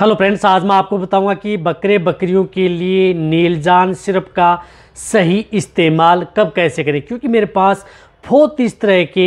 hello friends आज मैं आपको बताऊंगा कि बकरे बकरियों के लिए नीलजान सिरप का सही इस्तेमाल कब कैसे करें क्योंकि मेरे पास बहुत इस तरह के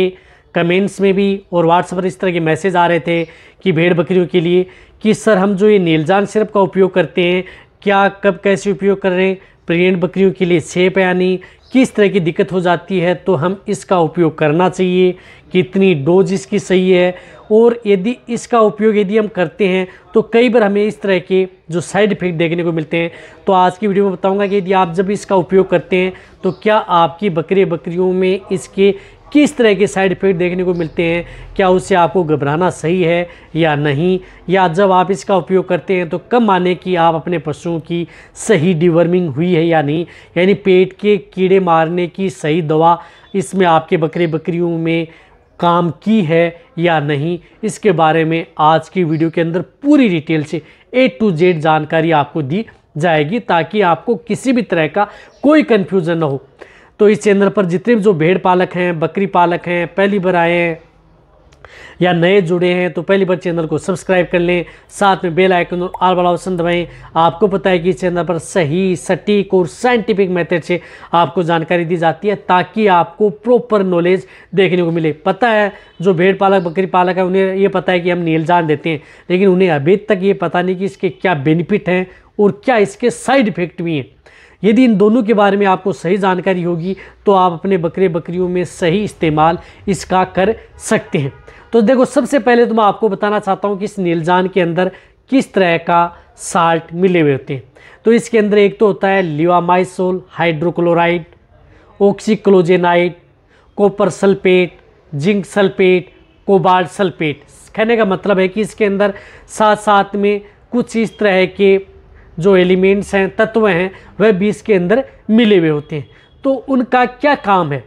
कमेंट्स में भी और व्हाट्सएप पर इस तरह के मैसेज आ रहे थे कि भेड़ बकरियों के लिए कि सर हम जो ये नीलजान सिरप का उपयोग करते हैं क्या कब कैसे उपयोग कर रहे हैं प्रेगनेंट बकरियों के लिए सेप यानी किस तरह की दिक्कत हो जाती है तो हम इसका उपयोग करना चाहिए कितनी डोज इसकी सही है और यदि इसका उपयोग यदि हम करते हैं तो कई बार हमें इस तरह के जो साइड इफेक्ट देखने को मिलते हैं तो आज की वीडियो में बताऊंगा कि यदि आप जब इसका उपयोग करते हैं तो क्या आपकी बकरे बकरियों में इसके किस तरह के साइड इफेक्ट देखने को मिलते हैं क्या उससे आपको घबराना सही है या नहीं या जब आप इसका उपयोग करते हैं तो कब माने कि आप अपने पशुओं की सही डिवर्मिंग हुई है या नहीं यानी पेट के कीड़े मारने की सही दवा इसमें आपके बकरे बकरियों में काम की है या नहीं इसके बारे में आज की वीडियो के अंदर पूरी डिटेल से ए टू जेड जानकारी आपको दी जाएगी ताकि आपको किसी भी तरह का कोई कन्फ्यूज़न ना हो तो इस चैनल पर जितने भी जो भेड़ पालक हैं बकरी पालक हैं पहली बार आए हैं या नए जुड़े हैं तो पहली बार चैनल को सब्सक्राइब कर लें साथ में बेल आइकन और आल वाला ऑप्शन दबाएं आपको पता है कि इस चैनल पर सही सटीक और साइंटिफिक मेथड से आपको जानकारी दी जाती है ताकि आपको प्रॉपर नॉलेज देखने को मिले पता है जो भेड़ पालक बकरी पालक है उन्हें ये पता है कि हम नील जान देते हैं लेकिन उन्हें अभी तक ये पता नहीं कि इसके क्या बेनिफिट हैं और क्या इसके साइड इफेक्ट भी हैं यदि इन दोनों के बारे में आपको सही जानकारी होगी तो आप अपने बकरे बकरियों में सही इस्तेमाल इसका कर सकते हैं तो देखो सबसे पहले तो मैं आपको बताना चाहता हूँ कि इस नीलजान के अंदर किस तरह का साल्ट मिले हुए होते हैं तो इसके अंदर एक तो होता है levamisole hydrochloride oxyclozanide copper sulphate zinc sulphate cobalt sulphate कहने का मतलब है कि इसके अंदर साथ साथ में कुछ इस तरह के जो एलिमेंट्स हैं तत्व हैं वह बीज के अंदर मिले हुए होते हैं तो उनका क्या काम है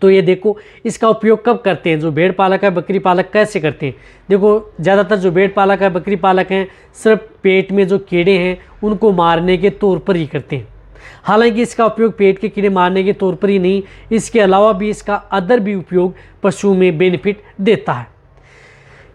तो ये देखो इसका उपयोग कब करते हैं जो भेड़ पालक है बकरी पालक कैसे करते हैं देखो ज़्यादातर जो भेड़ पालक है बकरी पालक हैं सिर्फ पेट में जो कीड़े हैं उनको मारने के तौर पर ही करते हैं हालांकि इसका उपयोग पेट के कीड़े मारने के तौर पर ही नहीं इसके अलावा भी इसका अदर भी उपयोग पशु में बेनिफिट देता है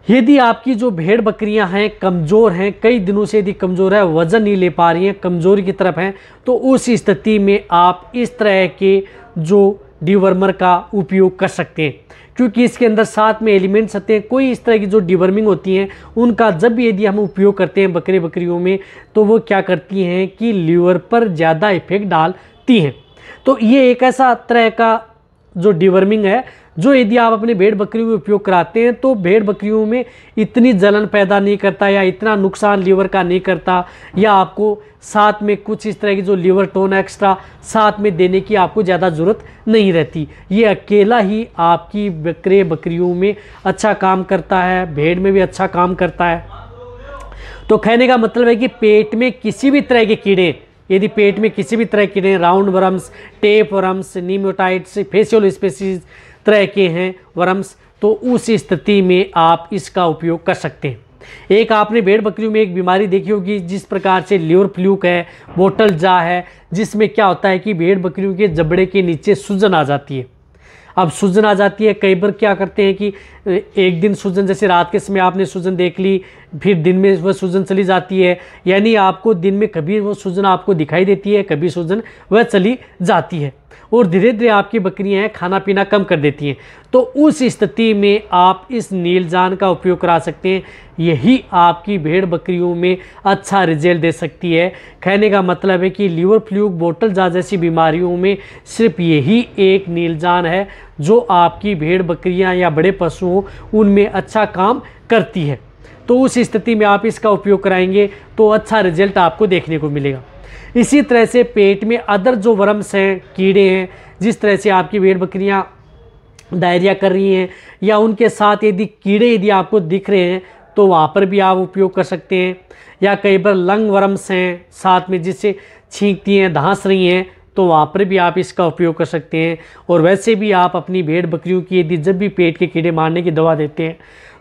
यदि आपकी जो भेड़ बकरियां हैं कमज़ोर हैं कई दिनों से यदि कमज़ोर है वज़न नहीं ले पा रही हैं कमज़ोरी की तरफ हैं तो उस स्थिति में आप इस तरह के जो डिवर्मर का उपयोग कर सकते हैं क्योंकि इसके अंदर साथ में एलिमेंट्स होते हैं कोई इस तरह की जो डिवर्मिंग होती हैं उनका जब भी यदि हम उपयोग करते हैं बकरे बकरियों में तो वो क्या करती हैं कि लीवर पर ज़्यादा इफेक्ट डालती हैं तो ये एक ऐसा तरह का जो डिवर्मिंग है जो यदि आप अपने भेड़ बकरियों में उपयोग कराते हैं तो भेड़ बकरियों में इतनी जलन पैदा नहीं करता या इतना नुकसान लीवर का नहीं करता या आपको साथ में कुछ इस तरह की जो लीवर टोन एक्स्ट्रा साथ में देने की आपको ज़्यादा ज़रूरत नहीं रहती ये अकेला ही आपकी बकरे बकरियों में अच्छा काम करता है भेड़ में भी अच्छा काम करता है तो कहने का मतलब है कि पेट में किसी भी तरह के कीड़े यदि पेट में किसी भी तरह के कीड़े round worms tape worms nematodes fasciola species तरह के हैं वर्म्स तो उस स्थिति में आप इसका उपयोग कर सकते हैं एक आपने भेड़ बकरियों में एक बीमारी देखी होगी जिस प्रकार से लिवर फ्लूक है बोटल जा है जिसमें क्या होता है कि भेड़ बकरियों के जबड़े के नीचे सूजन आ जाती है अब सूजन आ जाती है कई बार क्या करते हैं कि एक दिन सूजन जैसे रात के समय आपने सूजन देख ली फिर दिन में वह सूजन चली जाती है यानी आपको दिन में कभी वह सूजन आपको दिखाई देती है कभी सूजन वह चली जाती है और धीरे धीरे आपकी बकरियां खाना पीना कम कर देती हैं तो उस स्थिति में आप इस नीलजान का उपयोग करा सकते हैं यही आपकी भेड़ बकरियों में अच्छा रिजल्ट दे सकती है कहने का मतलब है कि लीवर फ्लूक बोटल जा जैसी बीमारियों में सिर्फ यही एक नीलजान है जो आपकी भेड़ बकरियाँ या बड़े पशुओं उनमें अच्छा काम करती है तो उस स्थिति में आप इसका उपयोग कराएंगे तो अच्छा रिजल्ट आपको देखने को मिलेगा इसी तरह से पेट में अदर जो वर्म्स हैं कीड़े हैं जिस तरह से आपकी भेड़ बकरियाँ डायरिया कर रही हैं या उनके साथ यदि कीड़े यदि आपको दिख रहे हैं तो वहाँ पर भी आप उपयोग कर सकते हैं या कई बार लंग वर्म्स हैं साथ में जिससे छींकती हैं धांस रही हैं तो वहाँ पर भी आप इसका उपयोग कर सकते हैं और वैसे भी आप अपनी भेड़ बकरियों की यदि जब भी पेट के कीड़े मारने की दवा देते हैं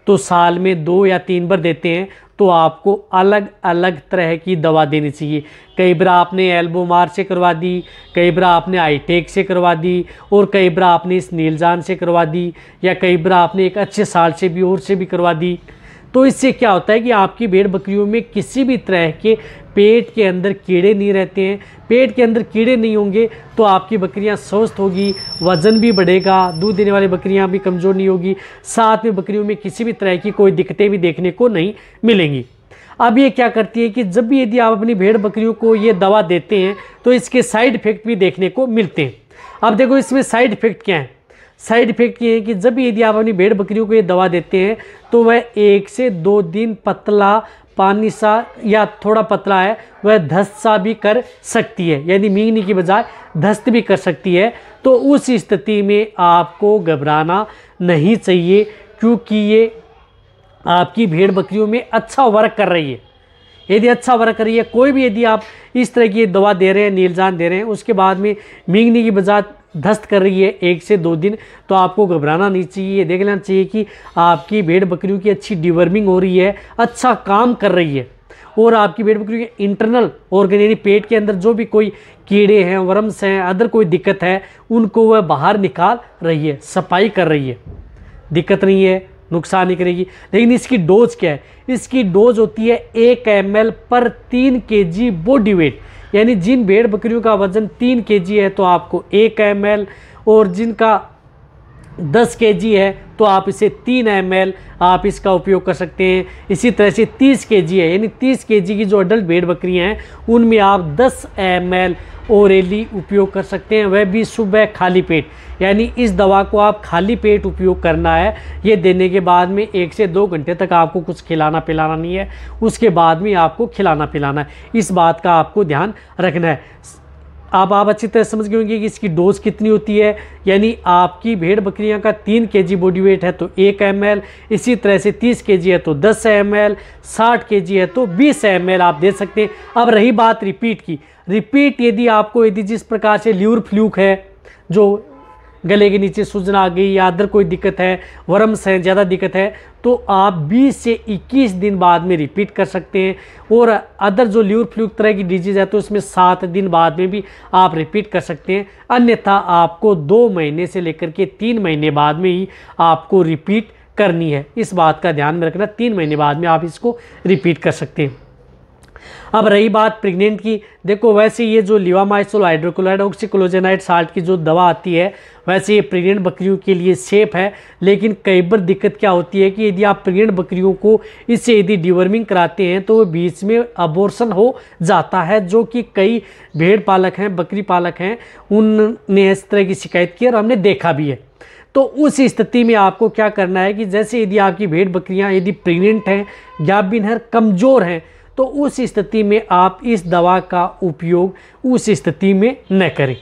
तो साल में दो या तीन बार देते हैं तो आपको अलग अलग तरह की दवा देनी चाहिए कई बार आपने एल्बोमार से करवा दी कई बार आपने आईटेक से करवा दी और कई बार आपने इस नीलजान से करवा दी या कई बार आपने एक अच्छे साल से भी और से भी करवा दी तो इससे क्या होता है कि आपकी भेड़ बकरियों में किसी भी तरह के पेट के अंदर कीड़े नहीं रहते हैं पेट के अंदर कीड़े नहीं होंगे तो आपकी बकरियां स्वस्थ होगी वज़न भी बढ़ेगा दूध देने वाली बकरियां भी कमज़ोर नहीं होगी साथ में बकरियों में किसी भी तरह की कोई दिक्कतें भी देखने को नहीं मिलेंगी अब ये क्या करती है कि जब भी यदि आप अपनी भेड़ बकरियों को ये दवा देते हैं तो इसके साइड इफ़ेक्ट भी देखने को मिलते हैं अब देखो इसमें साइड इफ़ेक्ट क्या है साइड इफेक्ट ये है कि जब यदि आप अपनी भेड़ बकरियों को ये दवा देते हैं तो वह एक से दो दिन पतला पानी सा या थोड़ा पतला है वह धस्त सा भी कर सकती है यानी मींगनी की बजाय धस्त भी कर सकती है तो उस स्थिति में आपको घबराना नहीं चाहिए क्योंकि ये आपकी भेड़ बकरियों में अच्छा वर्क कर रही है यदि अच्छा वर्क कर रही है कोई भी यदि आप इस तरह की दवा दे रहे हैं नीलजान दे रहे हैं उसके बाद में मींगनी की बजाय धस्त कर रही है एक से दो दिन तो आपको घबराना नहीं चाहिए देख लेना चाहिए कि आपकी भेड़ बकरियों की अच्छी डिवर्मिंग हो रही है अच्छा काम कर रही है और आपकी भेड़ बकरियों के इंटरनल ऑर्गन यानी पेट के अंदर जो भी कोई कीड़े हैं वर्म्स हैं अदर कोई दिक्कत है उनको वह बाहर निकाल रही है सफाई कर रही है दिक्कत नहीं है नुकसान नहीं करेगी लेकिन इसकी डोज क्या है इसकी डोज होती है एक एम पर तीन के जी बॉडी वेट यानी जिन भेड़ बकरियों का वजन तीन के है तो आपको एक एम और जिनका 10 के है तो आप इसे 3 एम आप इसका उपयोग कर सकते हैं इसी तरह से 30 के है यानी 30 के की जो अडल्ट भेड़ बकरियां हैं उनमें आप 10 एम एल ओरेली उपयोग कर सकते हैं वह भी सुबह खाली पेट यानी इस दवा को आप खाली पेट उपयोग करना है ये देने के बाद में एक से दो घंटे तक आपको कुछ खिलाना पिलाना नहीं है उसके बाद में आपको खिलाना पिलाना है इस बात का आपको ध्यान रखना है आप आप अच्छी तरह समझ गए होंगे कि इसकी डोज कितनी होती है यानी आपकी भेड़ बकरियां का तीन के जी बॉडी वेट है तो एक एम इसी तरह से तीस के जी है तो दस एम एल साठ के जी है तो बीस एम आप दे सकते हैं अब रही बात रिपीट की रिपीट यदि आपको यदि जिस प्रकार से ल्यूर फ्लूक है जो गले के नीचे सूजन आ गई या अदर कोई दिक्कत है वर्म्स हैं ज़्यादा दिक्कत है तो आप 20 से 21 दिन बाद में रिपीट कर सकते हैं और अदर जो ल्यूर फ्लूक तरह की डिजीज़ है तो इसमें सात दिन बाद में भी आप रिपीट कर सकते हैं अन्यथा आपको दो महीने से लेकर के तीन महीने बाद में ही आपको रिपीट करनी है इस बात का ध्यान में रखना तीन महीने बाद में आप इसको रिपीट कर सकते हैं अब रही बात प्रेग्नेंट की देखो वैसे ये जो लिवामाइसोल हाइड्रोक्लोराइड ऑक्सीक्लोजेनाइड साल्ट की जो दवा आती है वैसे ये प्रेग्नेंट बकरियों के लिए सेफ है लेकिन कई बार दिक्कत क्या होती है कि यदि आप प्रेग्नेंट बकरियों को इससे यदि डिवर्मिंग कराते हैं तो बीच में अबोर्सन हो जाता है जो कि कई भेड़ पालक हैं बकरी पालक हैं उनने इस तरह की शिकायत की और हमने देखा भी है तो उस स्थिति में आपको क्या करना है कि जैसे यदि आपकी भेड़ बकरियाँ यदि प्रेग्नेंट हैं या बिन्हर कमज़ोर हैं तो उस स्थिति में आप इस दवा का उपयोग उस स्थिति में न करें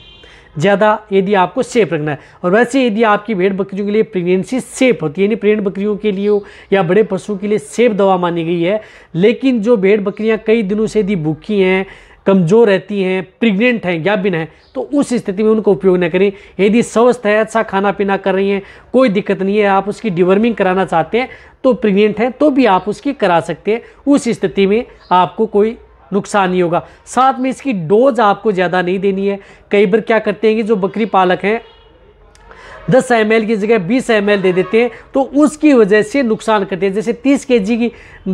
ज़्यादा यदि आपको सेफ रखना है और वैसे यदि आपकी भेड़ बकरियों के लिए प्रेगनेंसी सेफ होती है यानी प्रेगनेंट बकरियों के लिए हो या बड़े पशुओं के लिए सेफ दवा मानी गई है लेकिन जो भेड़ बकरियाँ कई दिनों से यदि भूखी हैं कमज़ोर रहती हैं प्रेग्नेंट हैं या बिना है तो उस स्थिति में उनको उपयोग न करें यदि स्वस्थ है अच्छा खाना पीना कर रही हैं कोई दिक्कत नहीं है आप उसकी डिवर्मिंग कराना चाहते हैं तो प्रेग्नेंट हैं तो भी आप उसकी करा सकते हैं उस स्थिति में आपको कोई नुकसान नहीं होगा साथ में इसकी डोज आपको ज़्यादा नहीं देनी है कई बार क्या करते हैं कि जो बकरी पालक हैं दस एम की जगह बीस एम दे देते हैं तो उसकी वजह से नुकसान करते हैं जैसे तीस के की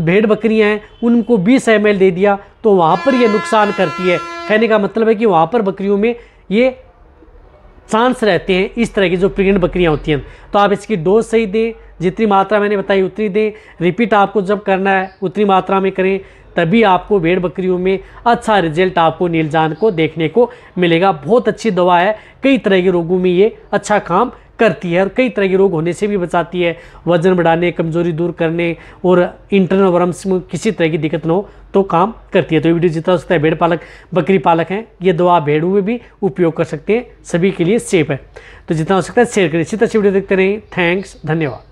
भेड़ बकरियाँ हैं उनको बीस एम दे दिया तो वहाँ पर यह नुकसान करती है कहने का मतलब है कि वहाँ पर बकरियों में ये चांस रहते हैं इस तरह की जो प्रेगनेंट बकरियाँ होती हैं तो आप इसकी डोज सही दें जितनी मात्रा मैंने बताई उतनी दें रिपीट आपको जब करना है उतनी मात्रा में करें तभी आपको भेड़ बकरियों में अच्छा रिजल्ट आपको नीलजान को देखने को मिलेगा बहुत अच्छी दवा है कई तरह के रोगों में ये अच्छा काम करती है और कई तरह के रोग होने से भी बचाती है वजन बढ़ाने कमजोरी दूर करने और इंटरनल वर्म्स में किसी तरह की दिक्कत ना हो तो काम करती है तो ये वीडियो जितना हो सकता है भेड़ पालक बकरी पालक हैं ये दवा भेड़ों में भी उपयोग कर सकते हैं सभी के लिए सेफ है तो जितना हो सकता है शेयर करें इसी तरह से वीडियो देखते रहें थैंक्स धन्यवाद